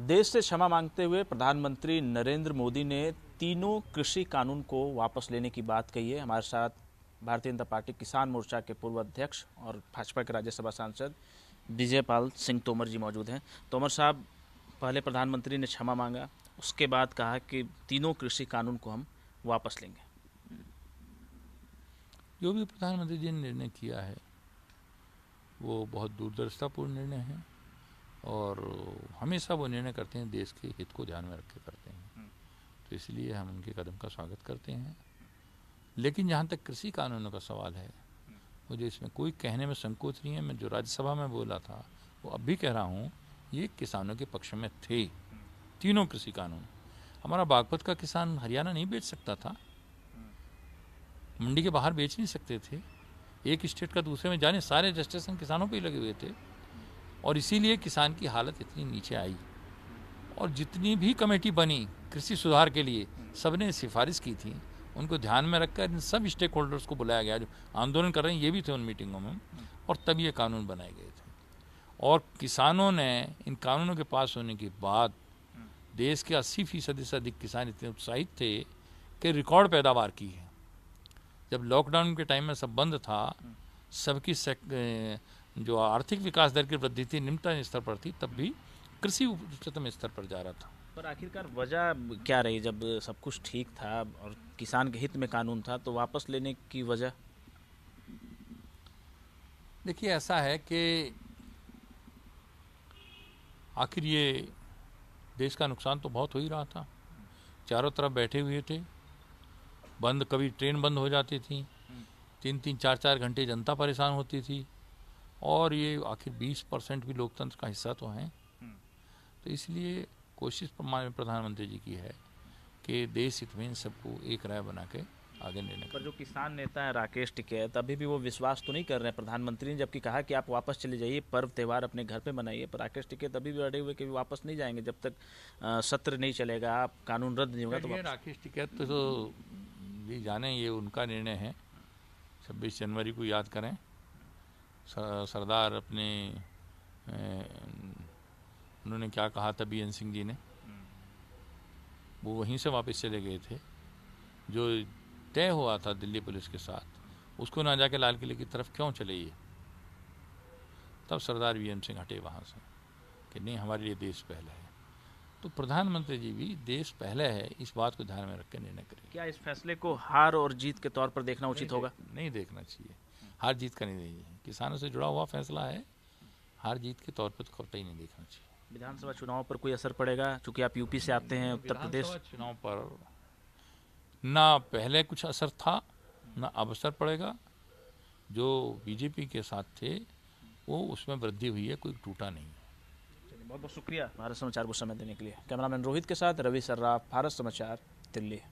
देश से क्षमा मांगते हुए प्रधानमंत्री नरेंद्र मोदी ने तीनों कृषि कानून को वापस लेने की बात कही है हमारे साथ भारतीय जनता पार्टी किसान मोर्चा के पूर्व अध्यक्ष और भाजपा के राज्यसभा सांसद विजयपाल सिंह तोमर जी मौजूद हैं तोमर साहब पहले प्रधानमंत्री ने क्षमा मांगा उसके बाद कहा कि तीनों कृषि कानून को हम वापस लेंगे जो भी प्रधानमंत्री जी ने निर्णय किया है वो बहुत दूरदर्शितापूर्ण निर्णय है और हमेशा वो निर्णय करते हैं देश के हित को ध्यान में रख के करते हैं हम्म। तो इसलिए हम उनके कदम का स्वागत करते हैं लेकिन जहाँ तक कृषि कानूनों का सवाल है हम्म। मुझे इसमें कोई कहने में संकोच नहीं है मैं जो राज्यसभा में बोला था वो अब भी कह रहा हूँ ये किसानों के पक्ष में थे हम्म। तीनों कृषि कानून हमारा बागपत का किसान हरियाणा नहीं बेच सकता था मंडी के बाहर बेच नहीं सकते थे एक स्टेट का दूसरे में जाने सारे रजिस्ट्रेशन किसानों पर ही लगे हुए थे और इसीलिए किसान की हालत इतनी नीचे आई और जितनी भी कमेटी बनी कृषि सुधार के लिए सब ने सिफारिश की थी उनको ध्यान में रखकर इन सब स्टेक होल्डर्स को बुलाया गया जो आंदोलन कर रहे हैं ये भी थे उन मीटिंगों में और तब ये कानून बनाए गए थे और किसानों ने इन कानूनों के पास होने के बाद देश के 80 फीसदी से अधिक किसान इतने उत्साहित थे कि रिकॉर्ड पैदावार की है जब लॉकडाउन के टाइम में सब बंद था सबकी जो आर्थिक विकास दर की वृद्धि थी निम्नतम स्तर पर थी तब भी कृषि उच्चतम स्तर पर जा रहा था पर आखिरकार वजह क्या रही जब सब कुछ ठीक था और किसान के हित में कानून था तो वापस लेने की वजह देखिए ऐसा है कि आखिर ये देश का नुकसान तो बहुत हो ही रहा था चारों तरफ बैठे हुए थे बंद कभी ट्रेन बंद हो जाती थी हम्म। तीन तीन चार चार घंटे जनता परेशान होती थी और ये आखिर 20 परसेंट भी लोकतंत्र का हिस्सा तो हैं हम्म। तो इसलिए कोशिश प्रधानमंत्री जी की है कि देश हित में सबको एक राय बना के आगे लेने पर जो किसान नेता है राकेश टिकैत अभी भी वो विश्वास तो नहीं कर रहे हैं प्रधानमंत्री ने जबकि कहा कि आप वापस चले जाइए पर्व त्यौहार अपने घर पे मनाइए पर राकेश टिकैत अभी भी अड़े हुए कि वापस नहीं जाएंगे जब तक सत्र नहीं चलेगा आप कानून रद्द नहीं होगा तो राकेश टिकैत तो ये जाने ये उनका निर्णय है छब्बीस जनवरी को याद करें सरदार अपने उन्होंने क्या कहा था बीएन सिंह जी ने वो वहीं से वापस चले गए थे जो तय हुआ था दिल्ली पुलिस के साथ उसको ना जाके लाल किले की तरफ क्यों चले ये तब सरदार वी सिंह हटे वहाँ से कि नहीं हमारे लिए देश पहले है तो प्रधानमंत्री जी भी देश पहले है इस बात को ध्यान में रख कर निर्णय करें क्या इस फैसले को हार और जीत के तौर पर देखना उचित होगा नहीं देखना चाहिए हार जीत का नहीं किसानों से जुड़ा हुआ फैसला है हार जीत के तौर पर तो कतई नहीं देखना चाहिए विधानसभा चुनाव पर कोई असर पड़ेगा चूंकि आप यूपी से आते हैं उत्तर प्रदेश चुनाव पर ना पहले कुछ असर था ना अब असर पड़ेगा जो बीजेपी के साथ थे वो उसमें वृद्धि हुई है कोई टूटा नहीं बहुत बहुत शुक्रिया भारत समाचार को समय देने के लिए कैमरामैन रोहित के साथ रवि सर्राफ भारत समाचार दिल्ली